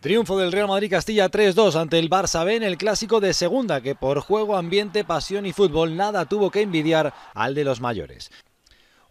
Triunfo del Real Madrid Castilla 3-2 ante el Barça B en el clásico de segunda que por juego, ambiente, pasión y fútbol nada tuvo que envidiar al de los mayores.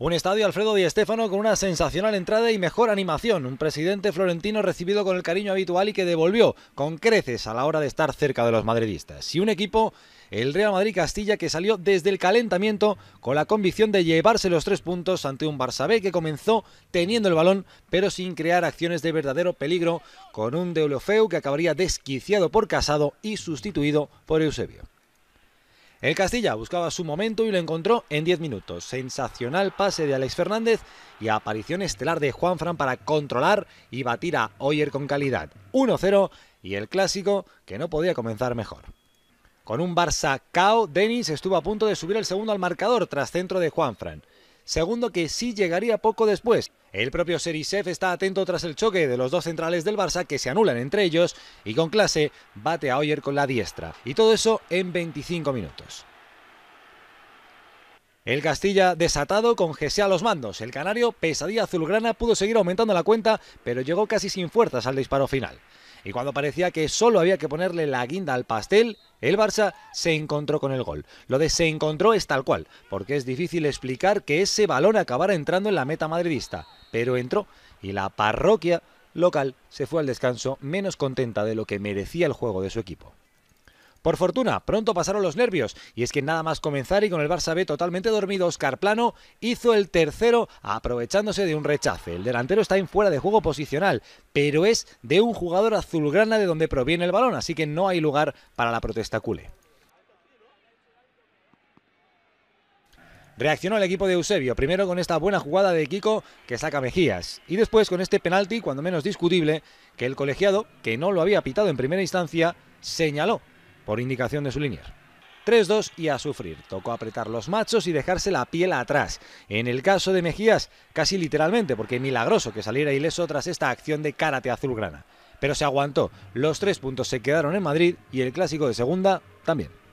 Un estadio Alfredo Di Stéfano con una sensacional entrada y mejor animación. Un presidente florentino recibido con el cariño habitual y que devolvió con creces a la hora de estar cerca de los madridistas. Y un equipo, el Real Madrid Castilla, que salió desde el calentamiento con la convicción de llevarse los tres puntos ante un Barça B que comenzó teniendo el balón, pero sin crear acciones de verdadero peligro, con un Deulofeu que acabaría desquiciado por Casado y sustituido por Eusebio. El Castilla buscaba su momento y lo encontró en 10 minutos. Sensacional pase de Alex Fernández y aparición estelar de Juanfran para controlar y batir a Oyer con calidad. 1-0 y el clásico que no podía comenzar mejor. Con un Barça cao, Denis estuvo a punto de subir el segundo al marcador tras centro de Juanfran segundo que sí llegaría poco después. El propio Serisef está atento tras el choque de los dos centrales del Barça que se anulan entre ellos y con clase bate a Oyer con la diestra. Y todo eso en 25 minutos. El Castilla desatado con Gesea a los mandos. El canario, pesadilla azulgrana, pudo seguir aumentando la cuenta, pero llegó casi sin fuerzas al disparo final. Y cuando parecía que solo había que ponerle la guinda al pastel, el Barça se encontró con el gol. Lo de se encontró es tal cual, porque es difícil explicar que ese balón acabara entrando en la meta madridista. Pero entró y la parroquia local se fue al descanso menos contenta de lo que merecía el juego de su equipo. Por fortuna, pronto pasaron los nervios, y es que nada más comenzar y con el Barça B totalmente dormido, Oscar Plano hizo el tercero aprovechándose de un rechace. El delantero está en fuera de juego posicional, pero es de un jugador azulgrana de donde proviene el balón, así que no hay lugar para la protesta culé. Reaccionó el equipo de Eusebio, primero con esta buena jugada de Kiko que saca Mejías y después con este penalti, cuando menos discutible, que el colegiado, que no lo había pitado en primera instancia, señaló por indicación de su línea. 3-2 y a sufrir. Tocó apretar los machos y dejarse la piel atrás. En el caso de Mejías, casi literalmente, porque milagroso que saliera ileso tras esta acción de karate azulgrana. Pero se aguantó. Los tres puntos se quedaron en Madrid y el clásico de segunda también.